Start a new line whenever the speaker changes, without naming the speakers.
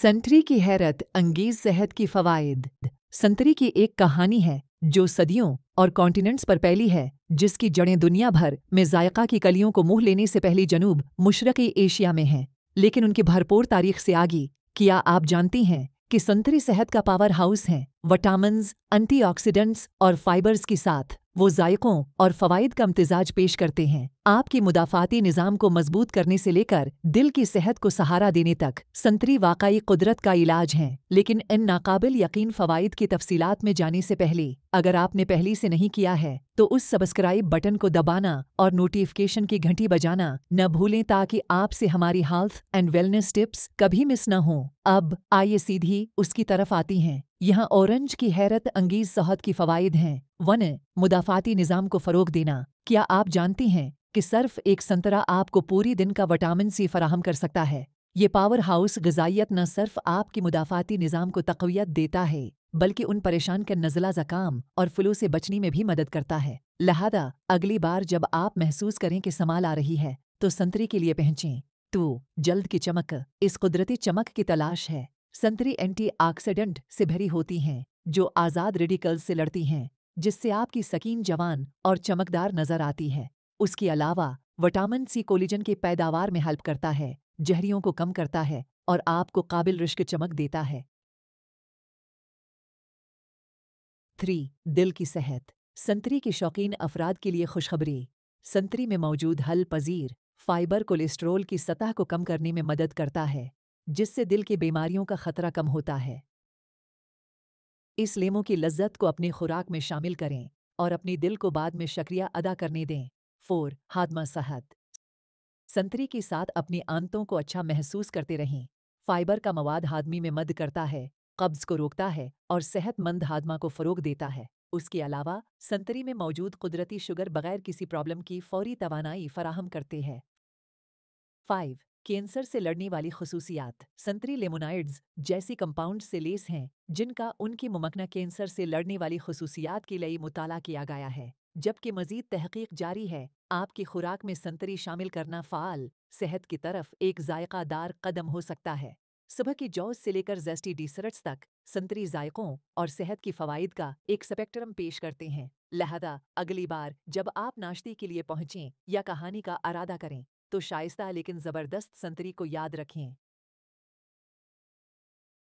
संतरी की हैरत अंगेज सेहत की फवायद संतरी की एक कहानी है जो सदियों और कॉन्टिनेंट्स पर पहली है जिसकी जड़ें दुनिया भर में जायका की कलियों को मुंह लेने से पहली जनूब मुशरक़ी एशिया में हैं लेकिन उनकी भरपूर तारीख से आगे क्या आप जानती हैं कि संतरी सेहत का पावर हाउस है वटामिन एंटीऑक्सीडेंट्स और फाइबर्स के साथ वो जायकों और फवायद का अम्तजाज पेश करते हैं आपकी मुदाफाती निज़ाम को मजबूत करने से लेकर दिल की सेहत को सहारा देने तक संतरी वाकई कुदरत का इलाज हैं लेकिन इन नाकाबिल यकीन फवायद की तफसीलात में जाने से पहले अगर आपने पहली से नहीं किया है तो उस सब्सक्राइब बटन को दबाना और नोटिफिकेशन की घंटी बजाना न भूलें ताकि आपसे हमारी हेल्थ एंड वेलनेस टिप्स कभी मिस न हों अब आइए सीधी उसकी तरफ आती हैं यहाँ ऑरेंज की हैरत अंगीज शहद की फ़वाइद हैं वन मुदाफ़ाती निज़ाम को फ़रोग देना क्या आप जानती हैं कि सिर्फ एक संतरा आपको पूरी दिन का विटामिन सी फराहम कर सकता है ये पावर हाउस गजाइत न सिर्फ आपकी मुदाफ़ाती निज़ाम को तकवीत देता है बल्कि उन परेशान का नज़ला ज़काम और फ्लू से बचने में भी मदद करता है लिहाजा अगली बार जब आप महसूस करें कि समाल आ रही है तो संतरी के लिए पहुंचें तो जल्द की चमक इस कुदरती चमक की तलाश है संतरी एंटीऑक्सीडेंट से भरी होती हैं जो आज़ाद रेडिकल्स से लड़ती हैं जिससे आपकी सकीन जवान और चमकदार नजर आती है उसके अलावा विटामिन सी कोलिजन के पैदावार में हेल्प करता है जहरियों को कम करता है और आपको काबिल रिश्क चमक देता है थ्री दिल की सेहत संतरी के शौकीन अफराद के लिए खुशखबरी संतरी में मौजूद हल पजीर फाइबर कोलेस्ट्रोल की सतह को कम करने में मदद करता है जिससे दिल की बीमारियों का खतरा कम होता है इस लेमों की लज्जत को अपनी खुराक में शामिल करें और अपने दिल को बाद में शक्रिया अदा करने दें फोर हादमा सेहत संतरी के साथ अपनी आंतों को अच्छा महसूस करते रहें फाइबर का मवाद हादमी में मद करता है कब्ज को रोकता है और सेहतमंद हादमा को फ़रोग देता है उसके अलावा संतरी में मौजूद कुदरती शुगर बगैर किसी प्रॉब्लम की फौरी तोानाई फराहम करते हैं फाइव कैंसर से लड़ने वाली खसूसियात संतरी लेमोनाइड्स जैसी कंपाउंड से लेस हैं जिनका उनकी मुमकना कैंसर से लड़ने वाली खसूसियात के लिए मुताला किया गया है जबकि मजीद तहकीक जारी है आपकी खुराक में संतरी शामिल करना फ़ाल सेहत की तरफ एक जायकादार कदम हो सकता है सुबह की जौज से लेकर जेस्टी डिसरट्स तक संतरी जायकों और सेहत की फ़वाद का एक स्पेक्ट्रम पेश करते हैं लिहाजा अगली बार जब आप नाश्ते के लिए पहुंचें या कहानी का अरादा करें तो शाइस्ता लेकिन ज़बरदस्त संतरी को याद रखें